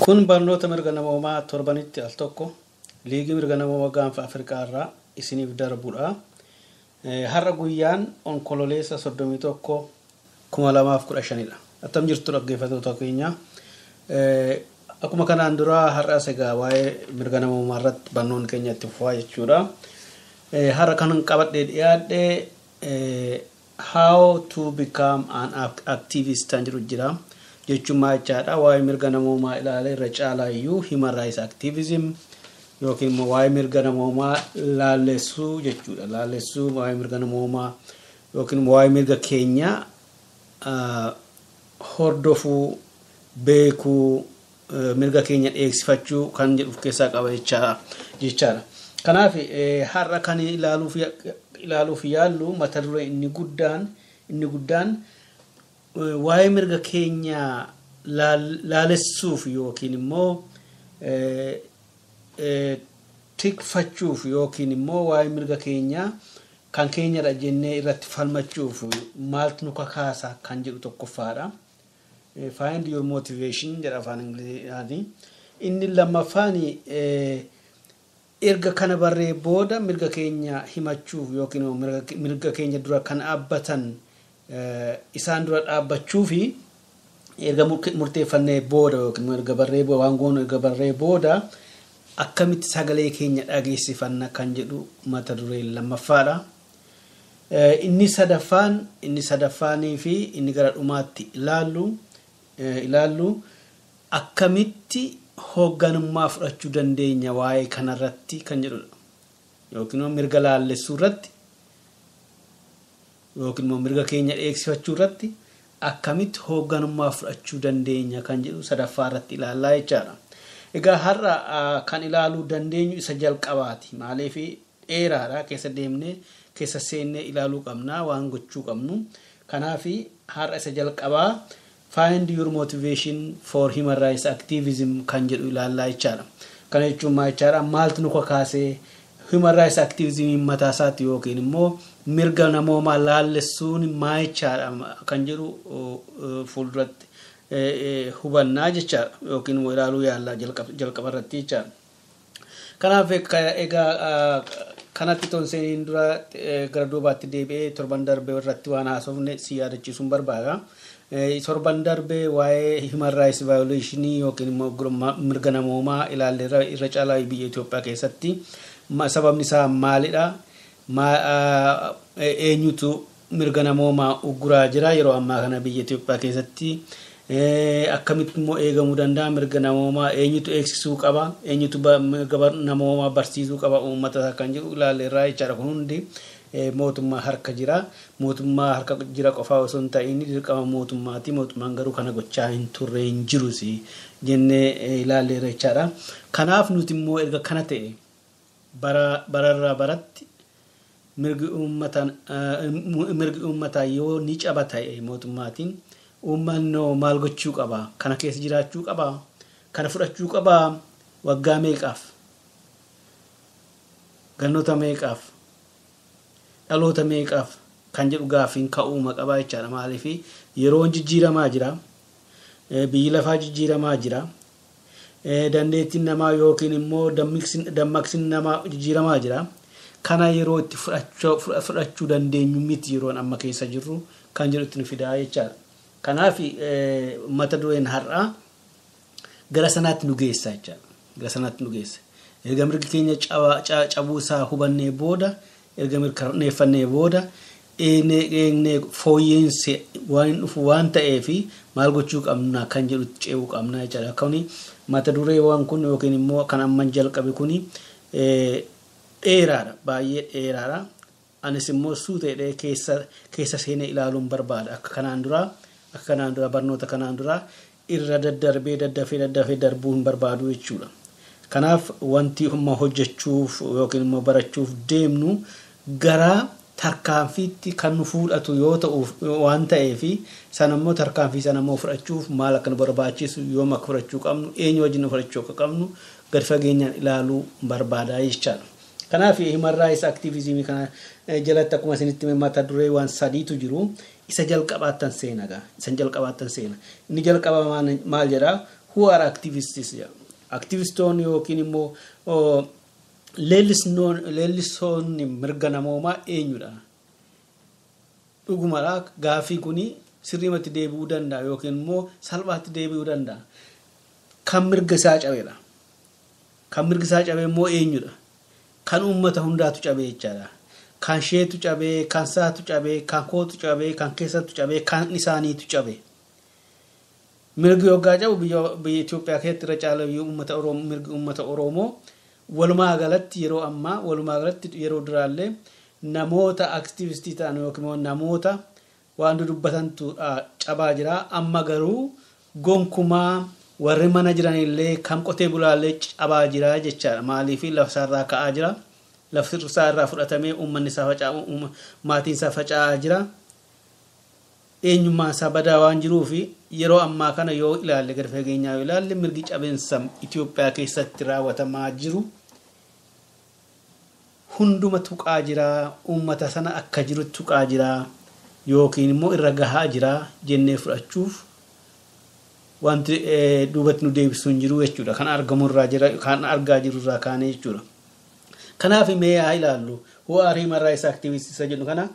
Kun barnoota mirga namooma torbanitti al tokko liigii mirga namooma gaanfa Afrikaa irraa isiniif darbuudha. Eh, har'a guyyaan onkololeessa soddomii tokko kuma lamaaf eh, Akkuma kanaan duraa har'as egaa waa'ee mirga namoomaa irratti barnoon keenya itti fufaa jechuudha. Eh, har'a kan qabadhee dhiyaadhee how to become an activist kan jedhu jira. jechummaa jechaadha waa'ee mirga namoomaa ilaala irra caalaa iyyuu human rights activism yookiin immoo waa'ee mirga namoomaa laallessuu jechuudha laallessuu waa'ee mirga namoomaa yookiin waa'ee mirga keenya hordofuu beekuu mirga keenya dheeksifachuu kan jedhu of keessaa qaba jechaadha. Kanaaf har'a kan ilaaluuf yaallu mata duree inni guddaan waa'ee mirga keenya laalessuuf yookiin immoo tikfachuuf yookiin immoo waa'ee mirga keenya kan keenyadha jennee irratti falmachuuf maaltu nu kakaasa kan jedhu tokkoffaadha. Find your motivation jedha afaan Ingiliziitiin. Inni lammaffaan erga kana barree booda mirga keenya himachuuf yookiin mirga keenya dura kan dhaabbatan. Eh, isaan dura dhaabbachuu fi erga murteeffannee booda yookiin barree booda waan erga barree booda akkamitti sagalee keenya dhageessifanna kan jedhu mata dureen lammaffaadha. Eh, inni sadaffaan inni sadaffaanii fi inni gara dhumaatti eh, ilaallu akkamitti hoogganummaa fudhachuu dandeenya waa'ee kanarratti kan jedhudha yookiin mirga laallessuu irratti. yookiin immoo mirga keenya dheeksifachuu irratti akkamitti hoogganummaa fudhachuu dandeenya kan jedhu sadaffaa irratti ilaallaa jechaadha. Egaa har'a kan ilaaluu dandeenyu isa jalqabaati. Maaliif dheeraadha keessa deemnee keessa seennee ilaaluu qabnaa waan gochuu qabnu. Kanaaf har'a isa jalqabaa find your motivation for human rights activism kan jedhu ilaallaa jechaadha. kan jechuun maal jechaadha maaltu nu kakaasee human rights activism mataa isaatti yookiin immoo mirga namoomaa laallessuun maayichaadha kan jedhu e, fuulduratti e, e, hubannaa jecha yookiin immoo ilaaluu yaallaa jalqaba irratti jechaadha. Kanaaf egaa kanatti toon seeniin dura gara duubaatti deebi'ee torban darbee irratti waan haasofne si yaadachiisuun barbaada. Torban darbee waa'ee human rights yookiin mirga namoomaa ilaallee irra caalaa biyya Itoophiyaa keessatti sababni isaa maalidha? eenyutu eh, e, mirga namoomaa uguraa jira yeroo ammaa kana biyya Itoophiyaa keessatti eh, akkamitti immoo eegamuu danda'a mirga namoomaa eenyutu eegsisuu qaba eenyutu mirga namoomaa barsiisuu qaba uummata kan jedhu ilaalleerraa jechaadha kun hundi eh, mootummaa harka jira mootummaa harka jira qofaa osoo hin ta'in dirqama mootummaati mootummaan garuu kana gochaa hin turre hin jirus jennee ilaalleerra jechaadha kanaaf nuti immoo erga kana ta'e bararraa baratti mirgi uummataa yoo ni caba ta'e mootummaatiin uummannoo maal gochuu qabaa kana keessa jiraachuu qabaa kana fudhachuu qabaa waggaa meeqaaf galnoota meeqaaf dhaloota meeqaaf kan jedhu gaafiin ka'uuma qabaa jechaadha maaliif yeroon jijjiiramaa jira biyyi lafaa jijjiiramaa jira dandeettiin namaa yookiin immoo dammaqsin namaa jijjiiramaa jira. kana yeroo itti fudhachuu dandeenyu miti yeroo amma keessa jirru kan jedhu nu fidaa jechaadha. Kanaaf eh, mata dureen har'aa gara sanaatti nu geessa jechaadha. Gara sanaatti nu geessa. Erga keenya cabuusaa hubannee booda erga mirkaneeffannee booda eegnee fooyyeensi waan hin dhufu waan ta'eefi maal gochuu qabna kan jedhutti ce'uu qabna Akka Akkasumas mata duree waan kun yookiin immoo kan amman jalqabe kuni. Eh, dheeraadha baay'ee dheeraadha anis immoo keessa seenee ilaaluun barbaada akka kanaan duraa akka kanaan duraa barnoota kanaan duraa irra daddarbee daddafee daddafee darbuun barbaadu jechuudha. Kanaaf wanti humna hojjechuuf yookiin immoo barachuuf deemnu garaa tarkaanfiitti kan nu fuudhatu yoo ta'u waan ta'eef sanammoo tarkaanfii sanammoo fudhachuuf maal akka nu barbaachisu yoom akka fudhachuu qabnu eenyu wajjin fudhachuu akka qabnu gadi fageenyaan ilaaluu barbaada jechaadha. Kanaaf eh, human rights activism kana eh, jalatti akkuma isinitti mata duree waan sadiitu jiru. Isa jalqabaattan seena Isa jalqabaattan seena. Inni jalqabaa maal jedhaa? Who are activists? yookiin immoo leellisoonni mirga namoomaa eenyudha? Dhugumadhaa gaafii kunii sirriimatti deebi'uu danda'a yookiin immoo salphaatti deebi'uu danda'a. Kan mirga isaa cabeedha. Kan mirga isaa cabee immoo eenyudha? kan uummata hundaatu cabee jechaadha. Kan sheetu cabee, kan saatu cabee, kan kootu cabee, kan keessattu cabee, kan isaaniitu cabee. Mirgi yoggaa cabu biyya Itoophiyaa keessatti irra caala uummata Oromoo mirgi uummata Oromoo walumaa galatti yeroo ammaa walumaa galatti yeroo duraallee namoota aktiivistii ta'an yookiin namoota waan dubbatantu cabaa jira amma garuu gonkumaa. warri mana jiranillee kam qotee bulaalee cabaa jira jechaadha maaliifi lafasaarraa ka'aa jira lafti isaarraa fudhatamee uummanni isaa faca'aa um, maatiin isaa faca'aa jira eenyummaan isaa badaa waan jiruuf yeroo ammaa kana yoo ilaalle gad fageenyaa yoo mirgi qabeensa Itoophiyaa keessatti raawwatamaa jiru hunduma tuqaa jiraa uummata sana akka jiru tuqaa jira yookiin immoo irra gahaa jira jennee fudhachuuf. wanti eh, duubatti nu hin jiru jechuudha. Kan argamurraa kan argaa jirurraa kaane jechuudha. Kanaaf mee haa ilaallu ho'a himarraa isa aktiivistii kana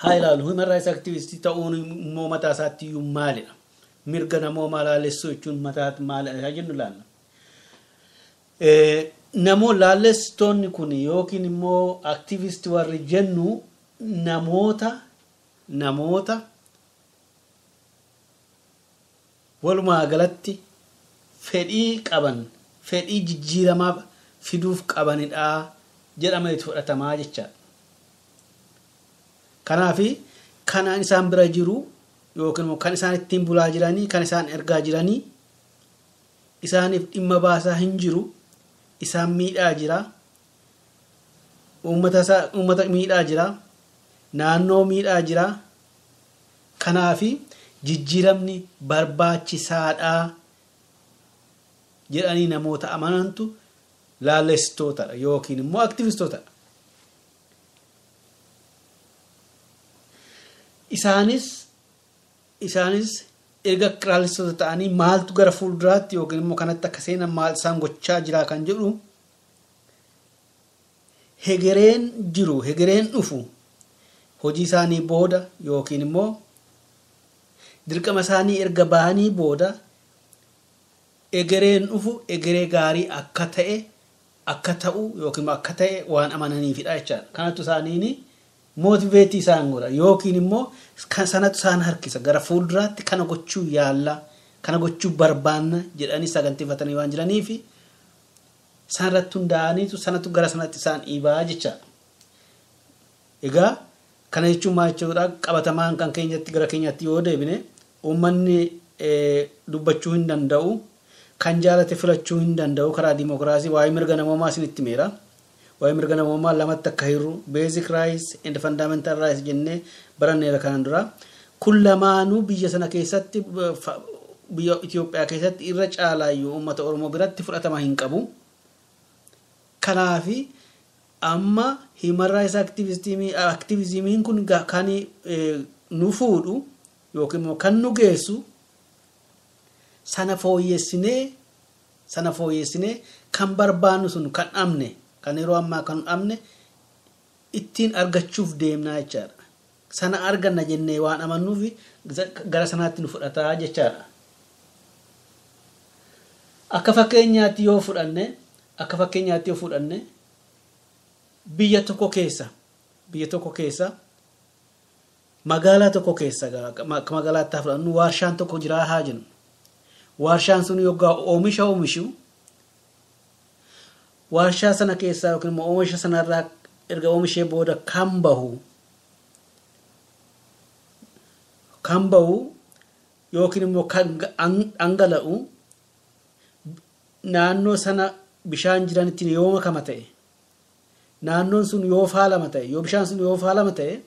haa ilaallu himarraa aktiivistii ta'uun immoo mataa isaatti iyyuu maalidha. Mirga namoo maalaalessuu jechuun mataa maalidha jennu ilaalla. Eh, kun yookiin immoo aktiivistii warri jennu namoota namoota. walumaa galatti fedhii qaban fedhii jijjiiramaa fiduuf qabanidha jedhameetu fudhatamaa jechaa Kanaafi kanaan isaan bira jiru yookiin kan isaan ittiin bulaa jiranii kan isaan ergaa jiranii isaaniif dhimma baasaa hin jiru isaan miidhaa jira uummata miidhaa jira naannoo miidhaa jira kanaafi. jijjiiramni barbaachisaadhaa jedhanii namoota amanantu laalessitootadha yookiin immoo aktivistootadha. Isaanis isaanis erga qiraallistoota ta'anii maaltu gara fuulduraatti yookiin immoo kanatti akka seenan maal isaan gochaa jiraa kan jedhu hegereen jiru hegereen dhufu hojii isaanii booda yookiin immoo. dirqama isaanii erga baanii booda egereen dhufu egeree gaarii akka ta'e akka ta'u yookiin akka ta'e waan amananiifidha jechaadha. Kanatu mootiveetii isaan godha yookiin immoo isaan harkisa gara fuulduraatti kana gochuu kana gochuu barbaanna jedhanii sagantiifatanii waan jiraniif sanarratti hundaa'aniitu sanatu gara sanatti isaan dhiibaa jechaadha. Egaa kana jechuun maal jechuudha qabatamaan kan keenyatti gara keenyatti yoo deebine. Uummanni dubbachuu hin danda'u, kan jaalate filachuu hin danda'u karaa dimookiraasii waa'ee mirga namummaa isinitti meera. Waa'ee mirga namummaa lamatti akka hirru beezik raayis and raayis jennee baranneera kanaan dura. Kun lamaanuu biyya sana keessatti biyya Itoophiyaa keessatti irra caalaayyuu uummata Oromoo biratti fudhatama hin qabu. Kanaafi amma himan raayis aktiviizimiin kun kan nu fuudhu. yookiin immoo kan nu geessu sana fooyyessinee sana fooyyessinee kan barbaannu sun kan dhabne kan yeroo ammaa kan dhabne ittiin argachuuf deemnaa jechaadha. Sana arganna jennee waan amannuuf gara sanaatti nu fudhataa jechaadha. Akka fakkeenyaatti yoo fudhanne akka fakkeenyaatti yoo fudhanne biyya tokko keessa biyya tokko keessa. magaalaa tokko keessa magaalaatti haa fudhannu waarshaan tokko jira haa jennu waarshaan sun oomisha oomishu warshaa sana keessaa yookiin immoo oomisha sanarraa erga oomishee booda kan bahu kan bahu yookiin immoo kan dhangala'u naannoo sana bishaan jiranitti yooma kama ta'e naannoon sun yoo faalama ta'e yoo bishaan sun yoo faalama ta'e.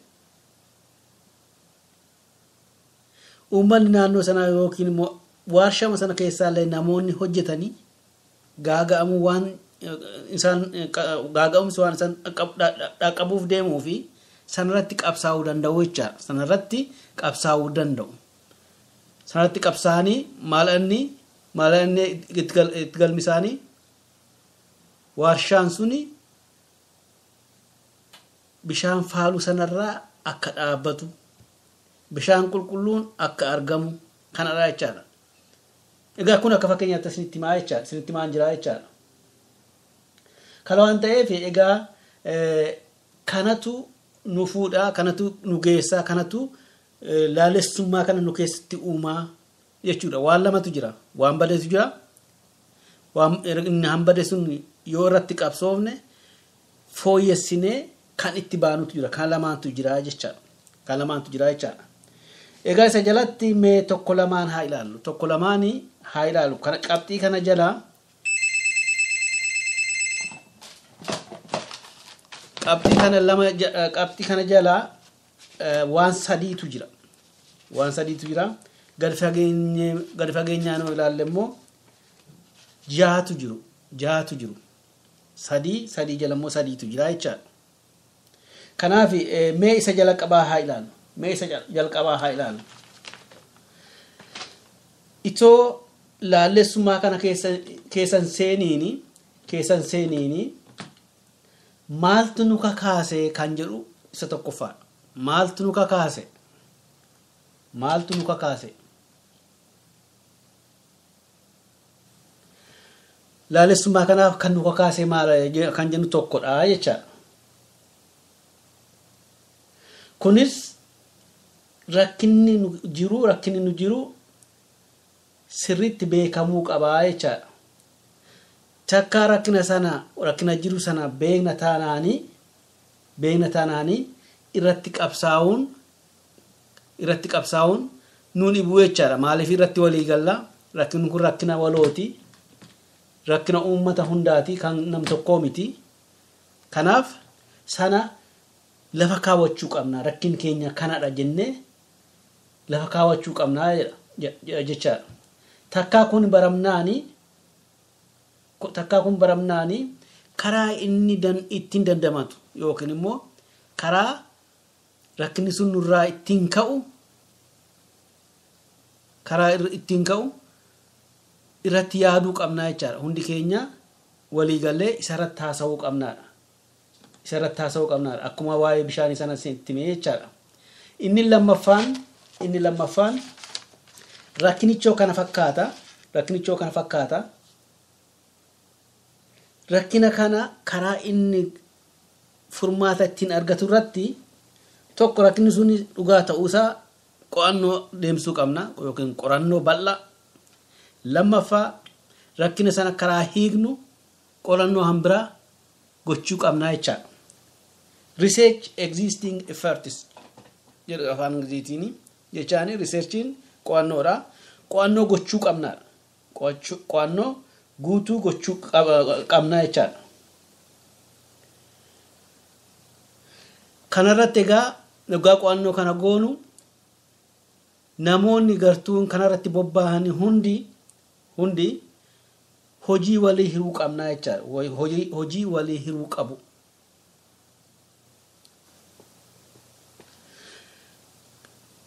uummanni naannoo sanaa yookiin immoo waarshama sana keessaallee namoonni hojjetanii gaaga'amuu waan eh, isaan eh, gaaga'umsi waan isaan deemuu fi sanarratti qabsaa'uu danda'u jechaadha. Sanarratti qabsaa'uu danda'u. Sanarratti qabsaa'anii maala inni maala inni itti galmisaanii waarshaan suni bishaan faaluu sanarraa akka dhaabbatu. bishaan qulqulluun akka argamu kanadha jechaadha. Egaa kun akka fakkeenyaatti sinitti maa jechaadha, sinitti maan jira jechaadha. Kana ta'eef egaa e, kanatu nu fuudhaa, kanatu nu geessaa, kanatu e, laalessummaa kana nu keessatti uumaa jechuudha. Waan lamatu jira, waan badeetu jira, waan er, inni hambade sun yoo irratti qabsoofne fooyyessinee kan itti baanutu jira, kan jira jechaadha. Egaa isa jalatti mee tokko lamaan haa ilaallu. Tokko lamaanii haa ilaallu. Kana qabxii kana jalaa qabxii kana eh, jalaa eh, waan sadiitu jira. Waan Gadi fageenyaan yoo ilaalle immoo jaatu jiru. Jaatu jiru. Sadii sadii jala immoo sadiitu jira jechaadha. Kanaaf eh, mee isa jala qabaa haa ilaallu. mee isa jalqabaa haa ilaalu. Itoo laallessummaa kana keessan seeniini maaltu nu kaasee kan jedhu isa tokkoffaa maaltu nu kakaase maaltu nu kakaase laalessummaa kanaaf kan nu kakaase maala kan jennu tokkodha jecha kunis rakkinni nu jiru rakkinni nu jiru sirriitti beekamuu qabaa jechaadha. Takkaa rakkina jiru sana beekna taanaanii irratti qabsaa'uun nuun ibuu jechaadha. Maaliif irratti walii gallaa rakkinni kun rakkina walooti rakkina uummata hundaati kan nam tokkoo miti. Kanaaf sana lafa kaawwachuu qabna rakkin keenya kanadha jennee. lafa kaawwachuu qabnaa jechaadha. Takkaa kun baramnaani takkaa kun baramnaani karaa inni ittiin dandamatu yookiin immoo karaa rakkini sun nurraa ittiin ka'u karaa ittiin ka'u irratti yaaduu qabnaa jechaadha. Hundi keenya walii galee isarratti haasawuu qabnaadha. Akkuma waa'ee bishaanii sana itti mee jechaadha. Inni lammaffaan. inni lammaffaan rakkinichoo kana fakkaata rakkina kana karaa inni furmaata ittiin argatu irratti tokko rakkini sun dhugaa ta'uusaa qorannoo deemsuu qabna yookiin qorannoo bal'aa lammaffaa rakkina sana karaa hiiknu qorannoo hambiraa gochuu qabna jechaadha. Research existing efforts afaan jechaan riseerchiin qo'annoodha. Qo'annoo gochuu qabnaadha. guutuu gochuu qabnaa jechaadha. Kanarratti egaa egaa qo'annoo kana goonu namoonni gartuun kanarratti bobba'an hundi hojii walii hiruu qabnaa jechaadha. Hojii walii hiruu qabu.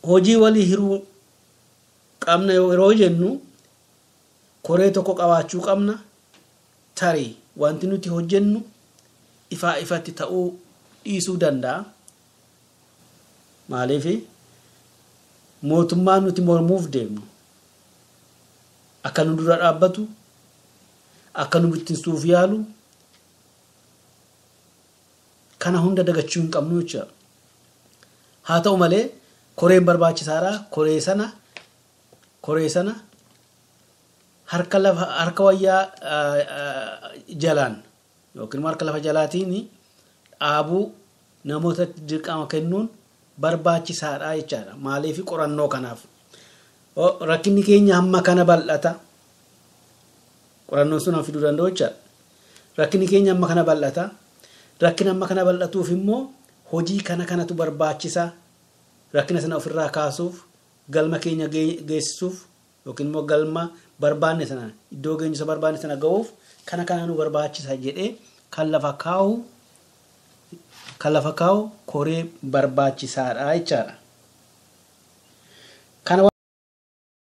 hojii walii hiruu qabna yeroo jennu koree tokko qabaachuu qabna tarii wanti nuti hojjennu ifaa ifatti ta'uu dhiisuu danda'a. maaliifi mootummaan nuti mormuuf deemnu akka nu dura dhaabbatu akka nu bittinsuuf yaalu kana hunda dagachuu hin qabnu Haa ta'u malee koreen barbaachisaadha. Koree sana koree sana harka wayaa wayyaa jalaan yookiin harka lafa jalaatiin dhaabuu namootatti dirqama kennuun barbaachisaadha jechaadha. Maaliif qorannoo kanaaf rakkinni keenya hamma kana bal'ata. Qorannoon hamma kana Rakkin hamma kana bal'atuuf immoo hojii kana kanatu barbaachisa. rakkina sana ofirraa kaasuuf galma keenya geessisuuf yookiin immoo galma barbaanne sana iddoo geenyisa barbaanne sana ga'uuf kana kana nu barbaachisa jedhee kan lafa kaa'u koree barbaachisaadha jechaadha.